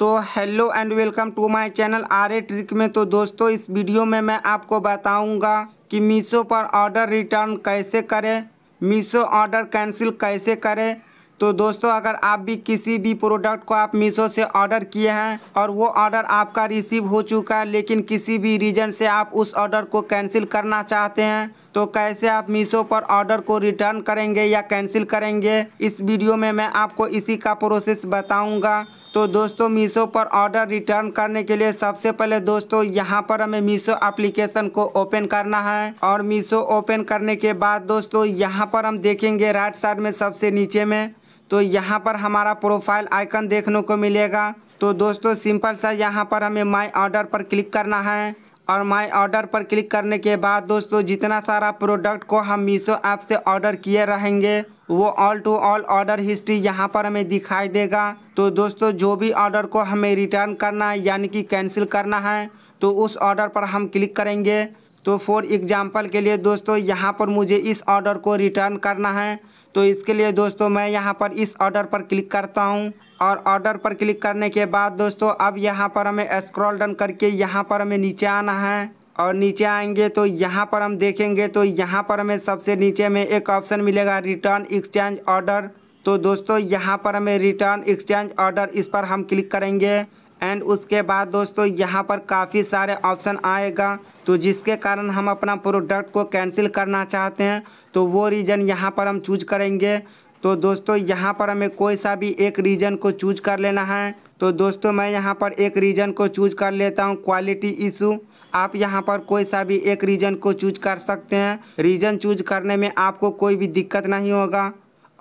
तो hello and welcome to my channel R trick में तो दोस्तों इस वीडियो में मैं आपको बताऊंगा कि मीशो पर ऑर्डर रिटर्न कैसे करें मीशो ऑर्डर कैंसिल कैसे करें तो दोस्तों अगर आप भी किसी भी प्रोडक्ट को आप मीशो से ऑर्डर किए हैं और वो ऑर्डर आपका रिसीव हो चुका है लेकिन किसी भी रीज़न से आप उस ऑर्डर को कैंसिल करना चाहते हैं तो कैसे आप मीशो पर ऑर्डर को रिटर्न करेंगे या कैंसिल करेंगे इस वीडियो में मैं आपको इसी का प्रोसेस बताऊंगा तो दोस्तों मीशो पर ऑर्डर रिटर्न करने के लिए सबसे पहले दोस्तों यहाँ पर हमें मीशो एप्लीकेशन को ओपन करना है और मीशो ओपन करने के बाद दोस्तों यहाँ पर हम देखेंगे राइट साइड में सबसे नीचे में तो यहाँ पर हमारा प्रोफाइल आइकन देखने को मिलेगा तो दोस्तों सिंपल सा यहाँ पर हमें माई ऑर्डर पर क्लिक करना है और माय ऑर्डर पर क्लिक करने के बाद दोस्तों जितना सारा प्रोडक्ट को हम मीशो ऐप से ऑर्डर किए रहेंगे वो all to all order history यहाँ पर हमें दिखाई देगा तो दोस्तों जो भी ऑर्डर को हमें रिटर्न करना है यानी कि कैंसिल करना है तो उस ऑर्डर पर हम क्लिक करेंगे तो फॉर एग्जाम्पल के लिए दोस्तों यहाँ पर मुझे इस ऑर्डर को रिटर्न करना है तो इसके लिए दोस्तों मैं यहाँ पर इस ऑर्डर पर क्लिक करता हूँ और ऑर्डर पर क्लिक करने के बाद दोस्तों अब यहाँ पर हमें स्क्रॉल डन करके यहाँ पर हमें नीचे आना है और नीचे आएंगे तो यहाँ पर हम देखेंगे तो यहाँ पर हमें सबसे नीचे में एक ऑप्शन मिलेगा रिटर्न एक्सचेंज ऑर्डर तो दोस्तों यहाँ पर हमें रिटर्न एक्सचेंज ऑर्डर इस पर हम क्लिक करेंगे एंड उसके बाद दोस्तों यहाँ पर काफ़ी सारे ऑप्शन आएगा तो जिसके कारण हम अपना प्रोडक्ट को कैंसिल करना चाहते हैं तो वो रीज़न यहाँ पर हम चूज करेंगे तो दोस्तों यहाँ पर हमें कोई सा भी एक रीजन को चूज कर लेना है तो दोस्तों मैं यहाँ पर एक रीजन को चूज कर लेता हूँ क्वालिटी इशू आप यहाँ पर कोई सा भी एक रीजन को चूज कर सकते हैं रीजन चूज करने में आपको कोई भी दिक्कत नहीं होगा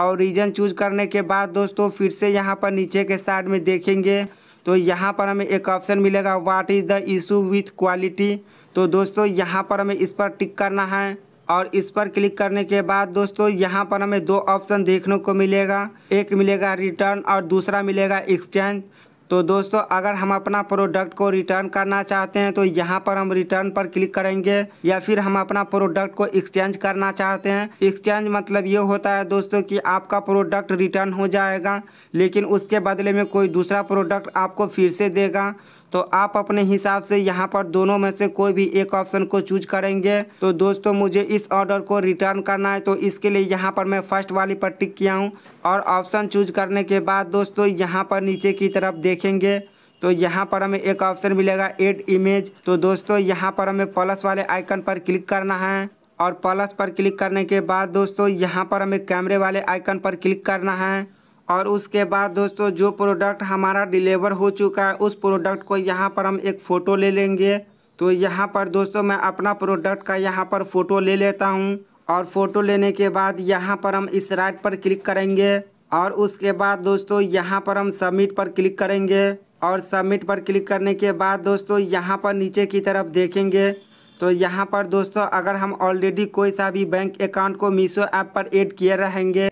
और रीजन चूज करने के बाद दोस्तों फिर से यहाँ पर नीचे के साइड में देखेंगे तो यहाँ पर हमें एक ऑप्शन मिलेगा what is the issue with quality तो दोस्तों यहाँ पर हमें इस पर टिक करना है और इस पर क्लिक करने के बाद दोस्तों यहाँ पर हमें दो ऑप्शन देखने को मिलेगा एक मिलेगा रिटर्न और दूसरा मिलेगा एक्सचेंज तो दोस्तों अगर हम अपना प्रोडक्ट को रिटर्न करना चाहते हैं तो यहाँ पर हम रिटर्न पर क्लिक करेंगे या फिर हम अपना प्रोडक्ट को एक्सचेंज करना चाहते हैं एक्सचेंज मतलब ये होता है दोस्तों कि आपका प्रोडक्ट रिटर्न हो जाएगा लेकिन उसके बदले में कोई दूसरा प्रोडक्ट आपको फिर से देगा तो आप अपने हिसाब से यहाँ पर दोनों में से कोई भी एक ऑप्शन को चूज करेंगे तो दोस्तों मुझे इस ऑर्डर को रिटर्न करना है तो इसके लिए यहाँ पर मैं फर्स्ट वाली पर टिक किया हूँ और ऑप्शन चूज करने के बाद दोस्तों यहाँ पर नीचे की तरफ देखेंगे तो यहाँ पर हमें एक ऑप्शन मिलेगा एड इमेज तो दोस्तों यहाँ पर हमें प्लस वाले आइकन पर क्लिक करना है और प्लस पर क्लिक करने के बाद दोस्तों यहाँ पर हमें कैमरे वाले आइकन पर क्लिक करना है और उसके बाद दोस्तों जो प्रोडक्ट हमारा डिलीवर हो चुका है उस प्रोडक्ट को यहाँ पर हम एक फ़ोटो ले लेंगे तो यहाँ पर दोस्तों मैं अपना प्रोडक्ट का यहाँ पर फ़ोटो ले लेता हूँ और फ़ोटो लेने के बाद यहाँ पर हम इस राइट पर क्लिक करेंगे और उसके बाद दोस्तों यहाँ पर हम सबमिट पर क्लिक करेंगे और सबमिट पर क्लिक करने के बाद दोस्तों यहाँ पर नीचे की तरफ देखेंगे तो यहाँ पर दोस्तों अगर हम ऑलरेडी कोई सा भी बैंक अकाउंट को मीशो ऐप पर ऐड किए रहेंगे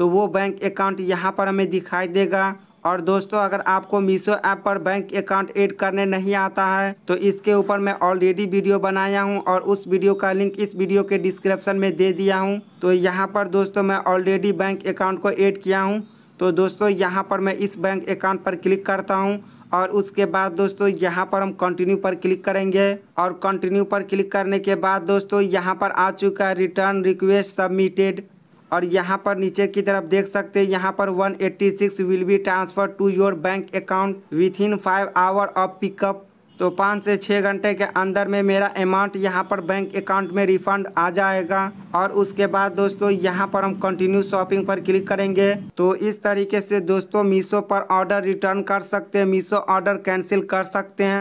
तो वो बैंक अकाउंट यहाँ पर हमें दिखाई देगा और दोस्तों अगर आपको मीशो ऐप पर बैंक अकाउंट ऐड करने नहीं आता है तो इसके ऊपर मैं ऑलरेडी वीडियो बनाया हूं और उस वीडियो का लिंक इस वीडियो के डिस्क्रिप्शन में दे दिया हूं तो यहां पर दोस्तों मैं ऑलरेडी बैंक अकाउंट को ऐड किया हूं तो दोस्तों यहां पर मैं इस बैंक अकाउंट पर क्लिक करता हूँ और उसके बाद दोस्तों यहाँ पर हम कंटिन्यू पर क्लिक करेंगे और कंटिन्यू पर क्लिक करने के बाद दोस्तों यहाँ पर आ चुका है रिटर्न रिक्वेस्ट सबमिटेड और यहाँ पर नीचे की तरफ देख सकते हैं यहाँ पर 186 will be transfer to your bank account within five hour of pickup तो पाँच से छः घंटे के अंदर में मेरा अमाउंट यहाँ पर बैंक अकाउंट में रिफंड आ जाएगा और उसके बाद दोस्तों यहाँ पर हम कंटिन्यू शॉपिंग पर क्लिक करेंगे तो इस तरीके से दोस्तों मीशो पर ऑर्डर रिटर्न कर सकते हैं मीशो ऑर्डर कैंसिल कर सकते हैं